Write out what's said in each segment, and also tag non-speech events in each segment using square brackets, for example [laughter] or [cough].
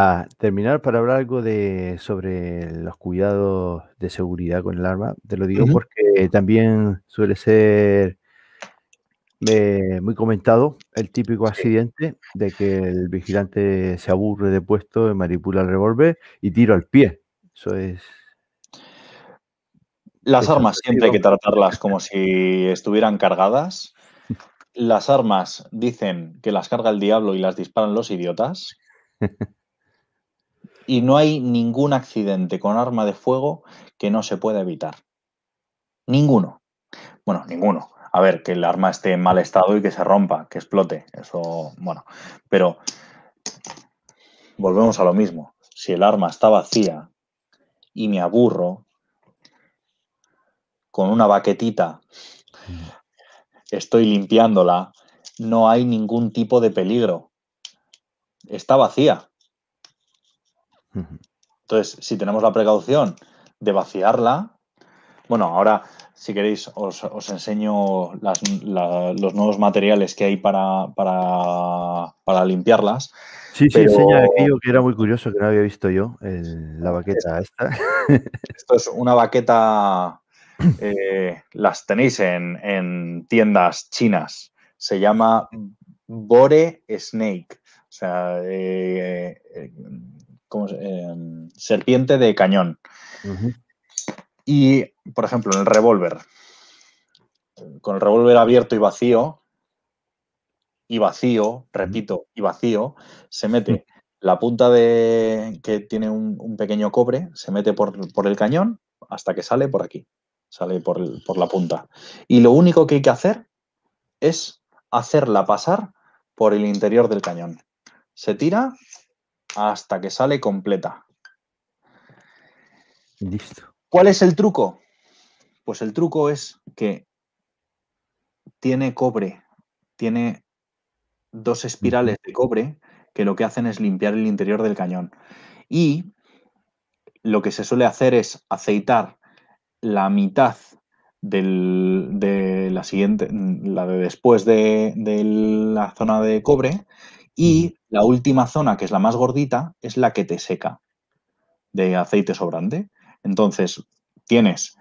Ah, terminar para hablar algo de sobre los cuidados de seguridad con el arma. Te lo digo porque también suele ser eh, muy comentado el típico accidente de que el vigilante se aburre de puesto, manipula el revólver y tiro al pie. Eso es. Las armas siempre hay que tratarlas como si estuvieran cargadas. [laughs] Las armas dicen que las carga el diablo y las disparan los idiotas. [laughs] y no hay ningún accidente con arma de fuego que no se pueda evitar. Ninguno. Bueno, ninguno. A ver, que el arma esté en mal estado y que se rompa, que explote. Eso, bueno. Pero volvemos a lo mismo. Si el arma está vacía y me aburro con una baquetita, estoy limpiándola, no hay ningún tipo de peligro. Está vacía. Entonces, si tenemos la precaución de vaciarla, bueno, ahora si queréis os, enseño los nuevos materiales que hay para, para, limpiarlas. Sí, sí, enseña aquello que era muy curioso, que no había visto yo, eh, la baqueta esta. [laughs] Esto es una baqueta, eh, las tenéis en, tiendas chinas, se llama Bore Snake. O sea, eh, como, eh, serpiente de cañón. Y, por ejemplo, en el revólver, con el revólver abierto y vacío, y vacío, repito, y vacío, se mete la punta de que tiene un, pequeño cobre, se mete por, el cañón hasta que sale por aquí, sale por, por la punta. Y lo único que hay que hacer es hacerla pasar por el interior del cañón. Se tira hasta que sale completa. ¿Cuál es el truco? Pues el truco es que tiene cobre, tiene dos espirales de cobre que lo que hacen es limpiar el interior del cañón. Y lo que se suele hacer es aceitar la mitad de la siguiente, la de después de la zona de cobre y la última zona, que es la más gordita, es la que te seca de aceite sobrante. Entonces, tienes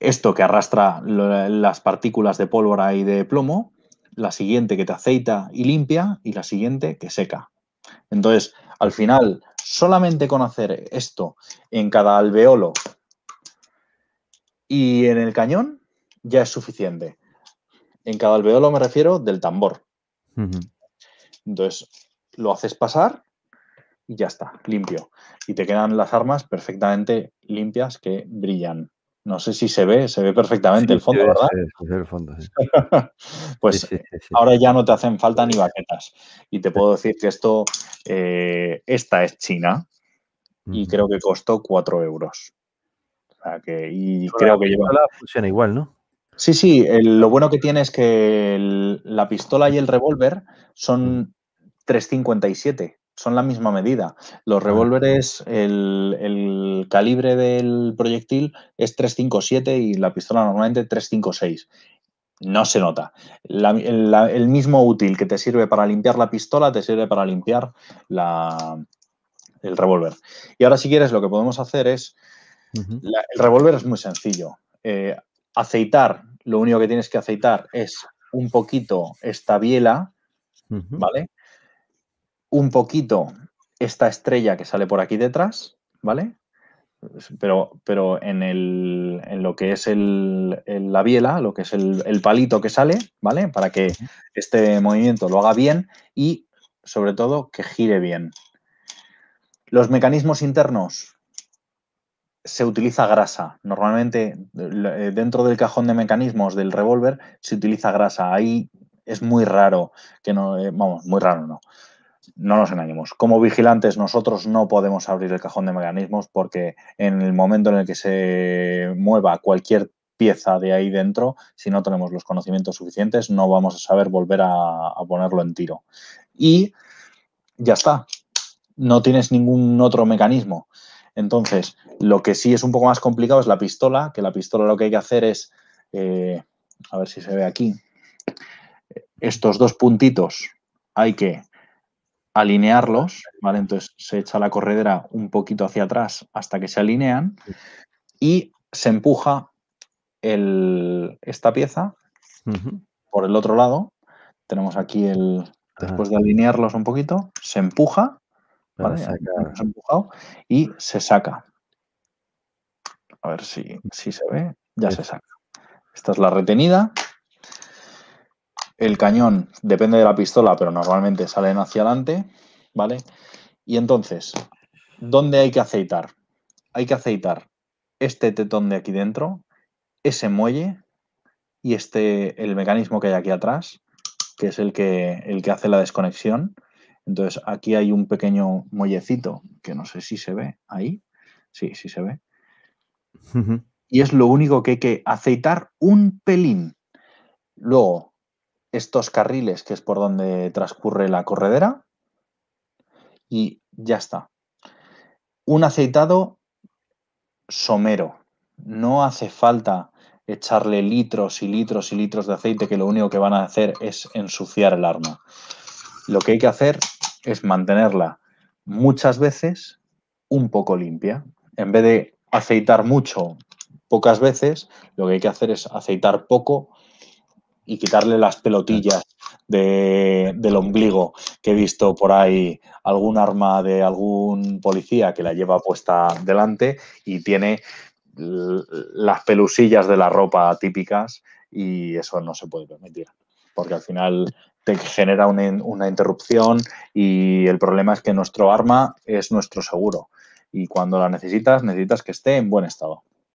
esto que arrastra las partículas de pólvora y de plomo, la siguiente que te aceita y limpia y la siguiente que seca. Entonces, al final, solamente con hacer esto en cada alveolo y en el cañón, ya es suficiente. En cada alveolo me refiero del tambor. Entonces, lo haces pasar y ya está, limpio. Y te quedan las armas perfectamente limpias que brillan. No sé si se ve, se ve perfectamente el fondo, ¿verdad? Sí, el fondo, [laughs] pues ahora ya no te hacen falta ni baquetas. Y te puedo decir que esto, eh, esta es China y creo que costó 4 euros. O sea que, y creo que lleva... funciona igual, ¿no? Sí, sí, lo bueno que tiene es que la pistola y el revólver son 357. Son la misma medida. Los ah. revólveres, el, calibre del proyectil es 357 y la pistola normalmente 356. No se nota. el, mismo útil que te sirve para limpiar la pistola te sirve para limpiar el revólver. Y ahora, si quieres, lo que podemos hacer es. el revólver es muy sencillo. Eh, aceitar, lo único que tienes que aceitar es un poquito esta biela, ¿vale? un poquito esta estrella que sale por aquí detrás, ¿vale? Pero, pero en, lo que es el, la biela, lo que es el, palito que sale, ¿vale? Para que este movimiento lo haga bien y, sobre todo, que gire bien. Los mecanismos internos. Se utiliza grasa. Normalmente, eh, dentro del cajón de mecanismos del revólver, se utiliza grasa. Ahí es muy raro que no. Eh, vamos, muy raro no no nos engañemos, como vigilantes nosotros no podemos abrir el cajón de mecanismos porque en el momento en el que se mueva cualquier pieza de ahí dentro, si no tenemos los conocimientos suficientes, no vamos a saber volver a, ponerlo en tiro. Y ya está, no tienes ningún otro mecanismo. Entonces, lo que sí es un poco más complicado es la pistola, que la pistola lo que hay que hacer es, eh, a ver si se ve aquí, estos dos puntitos hay que alinearlos, ¿vale? Entonces se echa la corredera un poquito hacia atrás hasta que se alinean y se empuja esta pieza por el otro lado. Tenemos aquí el, después de ah. alinearlos un poquito, se empuja, y se saca. A ver si, si se ve, ya se saca. Esta es la retenida. El cañón depende de la pistola, pero normalmente salen hacia adelante, ¿vale? Y entonces, ¿dónde hay que aceitar? Hay que aceitar este tetón de aquí dentro, ese muelle y este, el mecanismo que hay aquí atrás, que es el que, el que hace la desconexión. Entonces, aquí hay un pequeño muellecito que no sé si se ve ahí. Sí, sí se ve. Y es lo único que hay que aceitar un pelín. Luego, estos carriles, que es por donde transcurre la corredera, y ya está. Un aceitado somero. No hace falta echarle litros y litros y litros de aceite que lo único que van a hacer es ensuciar el arma. Lo que hay que hacer es mantenerla muchas veces un poco limpia. En vez de aceitar mucho pocas veces, lo que hay que hacer es aceitar poco y quitarle las pelotillas del ombligo que he visto por ahí algún arma de algún policía que la lleva puesta delante y tiene las pelusillas de la ropa típicas y eso no se puede permitir porque al final te genera una, una interrupción y el problema es que nuestro arma es nuestro seguro y cuando la necesitas necesitas que esté en buen estado.